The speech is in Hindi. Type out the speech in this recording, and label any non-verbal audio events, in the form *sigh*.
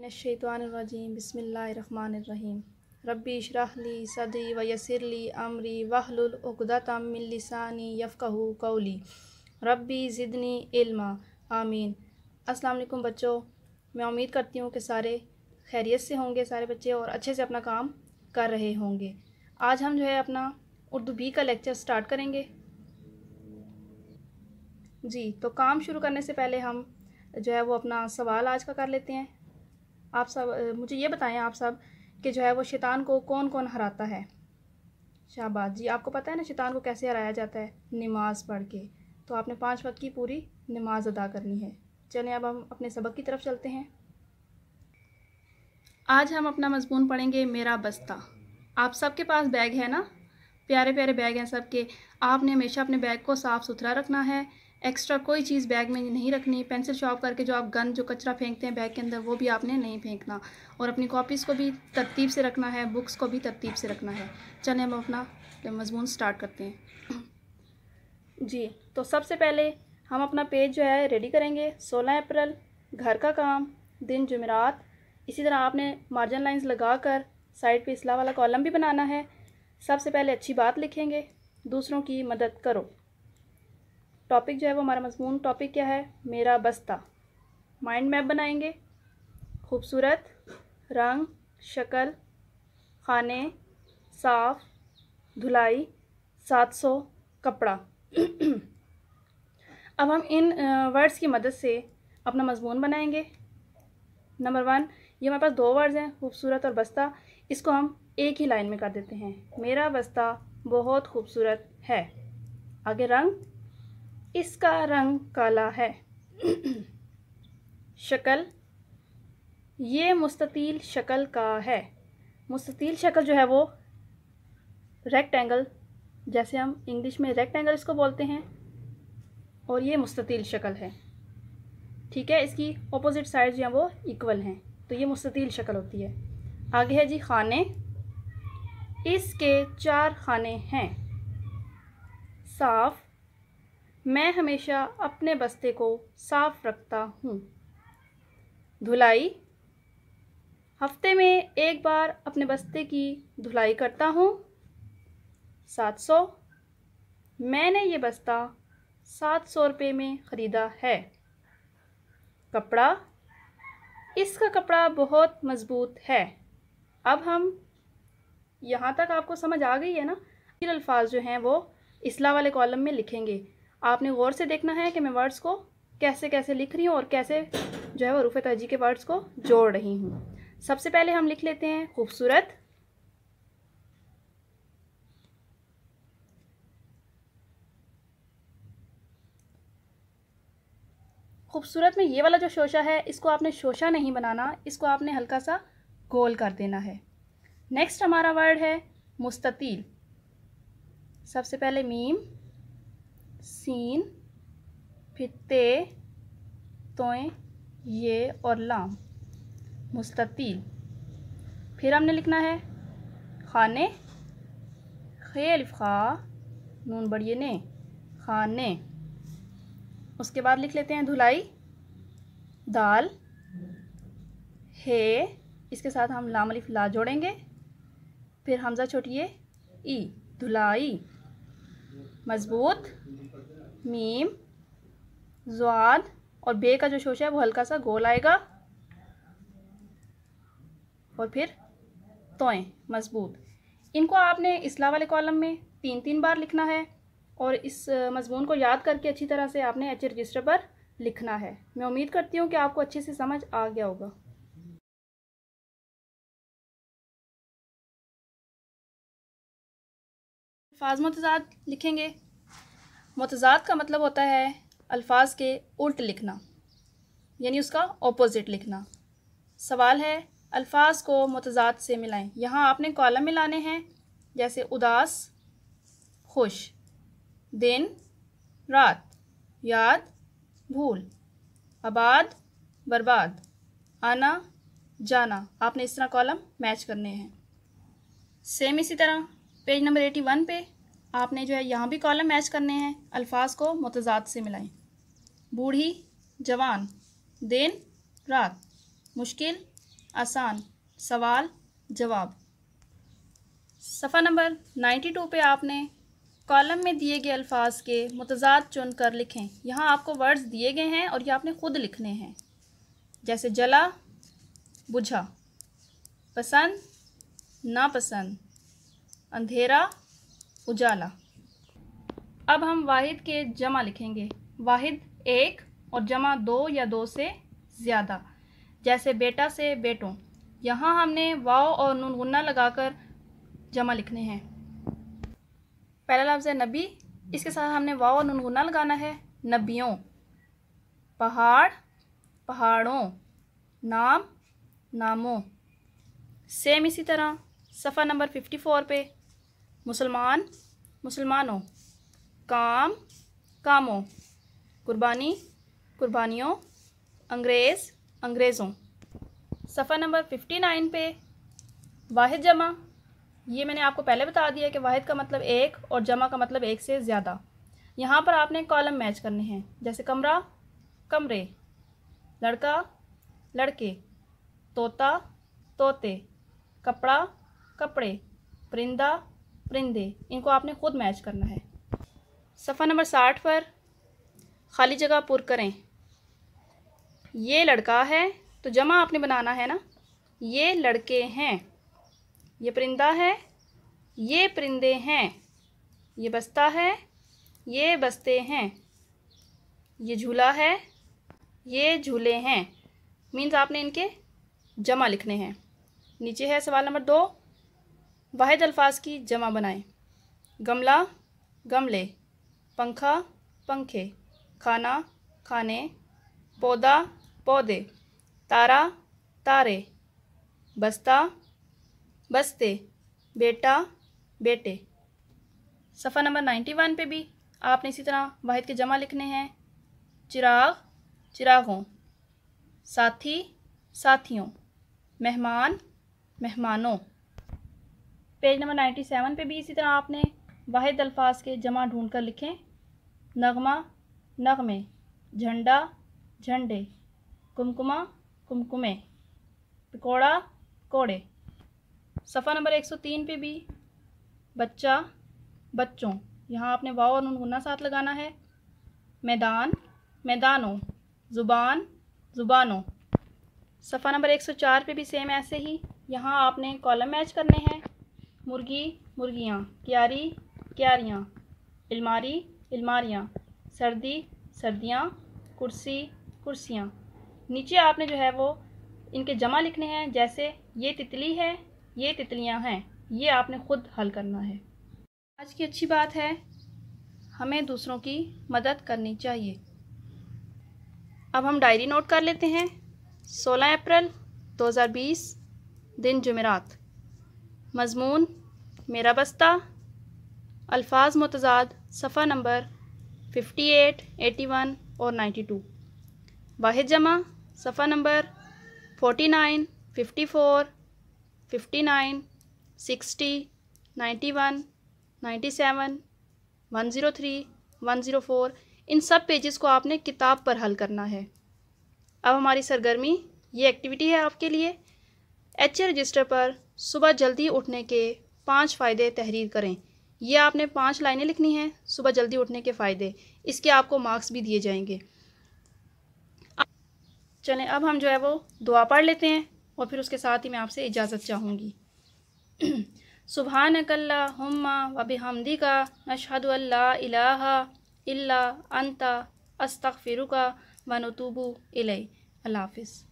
मिनशानरजीम बसमीम रबी शराहली सदी व यसरली अमरी मिलसानी यफ़ू कौली रबी ज़िदनी इल्मा आमीन अस्सलाम बच्चों मैं उम्मीद करती हूँ कि सारे खैरियत से होंगे सारे बच्चे और अच्छे से अपना काम कर रहे होंगे आज हम जो है अपना उर्दू बी का लेक्चर स्टार्ट करेंगे जी तो काम शुरू करने से पहले हम जो है वो अपना सवाल आज का कर लेते हैं आप सब मुझे ये बताएं आप सब कि जो है वो शैतान को कौन कौन हराता है शाहबाद जी आपको पता है ना शैतान को कैसे हराया जाता है नमाज़ पढ़ के तो आपने पाँच वक्त की पूरी नमाज अदा करनी है चलें अब हम अपने सबक की तरफ चलते हैं आज हम अपना मजमून पढ़ेंगे मेरा बस्ता आप सबके पास बैग है ना प्यारे प्यारे बैग हैं सबके आपने हमेशा अपने बैग को साफ़ सुथरा रखना है एक्स्ट्रा कोई चीज़ बैग में नहीं रखनी पेंसिल शॉप करके जो आप गन जो कचरा फेंकते हैं बैग के अंदर वो भी आपने नहीं फेंकना और अपनी कॉपीज़ को भी तरतीब से रखना है बुक्स को भी तरतीब से रखना है चलें हम अपना मजमून स्टार्ट करते हैं *clears throat* जी तो सबसे पहले हम अपना पेज जो है रेडी करेंगे सोलह अप्रैल घर का काम दिन जमेरात इसी तरह आपने मार्जिन लाइंस लगा कर साइड पे इसला वाला कॉलम भी बनाना है सबसे पहले अच्छी बात लिखेंगे दूसरों की मदद करो टॉपिक जो है वो हमारा मजमून टॉपिक क्या है मेरा बस्ता माइंड मैप बनाएंगे खूबसूरत रंग शक्ल खाने साफ धुलाई सात सौ कपड़ा *clears throat* अब हम इन वर्ड्स की मदद से अपना मजमून बनाएंगे नंबर वन ये हमारे पास दो वर्ड्स हैं खूबसूरत और बस्ता इसको हम एक ही लाइन में कर देते हैं मेरा बस्ता बहुत खूबसूरत है आगे रंग इसका रंग काला है शक्ल ये मुस्ततील शक्ल का है मुस्ततील शक्ल जो है वो रेक्टेंगल जैसे हम इंग्लिश में रेक्टेंगल इसको बोलते हैं और ये मुस्ततील शक्ल है ठीक है इसकी अपोजिट साइड जो है वो इक्वल हैं तो ये मुस्ततील शक्ल होती है आगे है जी खाने इसके चार खाने हैं साफ़ मैं हमेशा अपने बस्ते को साफ रखता हूँ धुलाई हफ्ते में एक बार अपने बस्ते की धुलाई करता हूँ सात सौ मैंने ये बस्ता सात सौ रुपये में ख़रीदा है कपड़ा इसका कपड़ा बहुत मज़बूत है अब हम यहाँ तक आपको समझ आ गई है ना अल्फाज जो हैं वो इसला वाले कॉलम में लिखेंगे आपने गौर से देखना है कि मैं वर्ड्स को कैसे कैसे लिख रही हूँ और कैसे जो है वो रूफ़ तहजी के वर्ड्स को जोड़ रही हूँ सबसे पहले हम लिख लेते हैं खूबसूरत खूबसूरत में ये वाला जो शोशा है इसको आपने शोशा नहीं बनाना इसको आपने हल्का सा गोल कर देना है नेक्स्ट हमारा वर्ड है मुस्ततील सबसे पहले मीम सीन फिर ते तोय ये और लाम मुस्ततील फिर हमने लिखना है खाने खेल खा नून बढ़िए ने खाने उसके बाद लिख लेते हैं धुलाई दाल हे इसके साथ हम लाम अलिफ ला जोड़ेंगे फिर हमज़ा छोटिए ई धुलाई मजबूत मीम जुआद और बे का जो शोशा है वो हल्का सा गोल आएगा और फिर तोएं मजबूत इनको आपने इसला वाले कॉलम में तीन तीन बार लिखना है और इस मजमून को याद करके अच्छी तरह से आपने एच रजिस्टर पर लिखना है मैं उम्मीद करती हूँ कि आपको अच्छे से समझ आ गया होगा अल्फाज मतजाद लिखेंगे मतजाद का मतलब होता है अल्फाज के उल्ट लिखना यानी उसका ऑपोज़िट लिखना सवाल है अल्फाज को मतजाद से मिलाएं यहाँ आपने कॉलम मिलाने हैं जैसे उदास खुश दिन रात याद भूल आबाद बर्बाद आना जाना आपने इस तरह कॉलम मैच करने हैं सेम इसी तरह पेज नंबर एटी वन पे आपने जो है यहाँ भी कॉलम मैच करने हैं अल्फाज को मतजाद से मिलाएं बूढ़ी जवान दिन रात मुश्किल आसान सवाल जवाब सफ़ा नंबर नाइन्टी टू पर आपने कॉलम में दिए गए अल्फाज के मतजाद चुन कर लिखें यहाँ आपको वर्ड्स दिए गए हैं और ये आपने ख़ुद लिखने हैं जैसे जला बुझा पसंद नापसंद अंधेरा उजाला अब हम वाहिद के जमा लिखेंगे वाहिद एक और जमा दो या दो से ज़्यादा जैसे बेटा से बेटों यहाँ हमने वाव और नून गुन्ना लगाकर जमा लिखने हैं पहला लफ्ज़ है नबी इसके साथ हमने वाव और नून गुन्ना लगाना है नबियों पहाड़ पहाड़ों नाम नामों सेम इसी तरह सफ़ा नंबर फिफ्टी फोर पे मुसलमान मुसलमानों काम कामों कुर्बानी कुर्बानियों अंग्रेज़ अंग्रेज़ों सफ़ा नंबर फिफ्टी नाइन पे वाहिद जमा ये मैंने आपको पहले बता दिया कि वाहिद का मतलब एक और जमा का मतलब एक से ज़्यादा यहाँ पर आपने कॉलम मैच करने हैं जैसे कमरा कमरे लड़का लड़के तोता तोते कपड़ा कपड़े परिंदा परिंदे इनको आपने खुद मैच करना है सफ़ा नंबर साठ पर खाली जगह पुर करें ये लड़का है तो जमा आपने बनाना है ना ये लड़के हैं ये परिंदा है ये परिंदे हैं ये बस्ता है ये बस्ते हैं ये झूला है ये झूले हैं मीन्स आपने इनके जमा लिखने हैं नीचे है सवाल नंबर दो वाद अल्फाज की जमा बनाएं गमला गमले पंखा पंखे खाना खाने पौधा पौधे तारा तारे बस्ता बस्ते बेटा बेटे सफ़ा नंबर नाइन्टी वन पर भी आपने इसी तरह वाद के जमा लिखने हैं चिराग चिरागों साथी साथियों मेहमान मेहमानों पेज नंबर नाइन्टी सेवन पर भी इसी तरह आपने वाद अल्फाज के जमा ढूंढ कर लिखें नगमा नगमे झंडा झंडे कुमकुमा कुमकुमे पकौड़ा कोड़े सफ़ा नंबर एक सौ तीन पर भी बच्चा बच्चों यहाँ आपने वाव और नुनगुना साथ लगाना है मैदान मैदानों ज़ुबान ज़ुबानों सफ़ा नंबर एक सौ चार पर भी सेम ऐसे ही यहाँ आपने कॉलम मैच करने हैं मुर्गी मुर्गियाँ क्यारी क्यारियाँ अलमारी अलमारियाँ सर्दी सर्दियाँ कुर्सी कुर्सियाँ नीचे आपने जो है वो इनके जमा लिखने हैं जैसे ये तितली है ये तितलियाँ हैं ये आपने खुद हल करना है आज की अच्छी बात है हमें दूसरों की मदद करनी चाहिए अब हम डायरी नोट कर लेते हैं 16 अप्रैल 2020 दिन जुमेरात मज़मून मेरा बस्ता अल्फाज मतजाद सफ़ा number fifty eight eighty one और नाइन्टी टू वाहिद जमा सफ़ा number forty nine fifty four fifty nine sixty ninety one ninety seven one zero three one zero four इन सब पेजेस को आपने किताब पर हल करना है अब हमारी सरगर्मी ये एक्टिविटी है आपके लिए एच रजिस्टर पर सुबह जल्दी उठने के पाँच फ़ायदे तहरीर करें ये आपने पाँच लाइनें लिखनी हैं सुबह जल्दी उठने के फ़ायदे इसके आपको मार्क्स भी दिए जाएंगे चलें अब हम जो है वो दुआ पढ़ लेते हैं और फिर उसके साथ ही मैं आपसे इजाज़त चाहूँगी सुबह नकल्ला हम्मा वब हमदी का नशहद अल्लाह अंता अस्तफ़िर का वनतूबू अलाफ़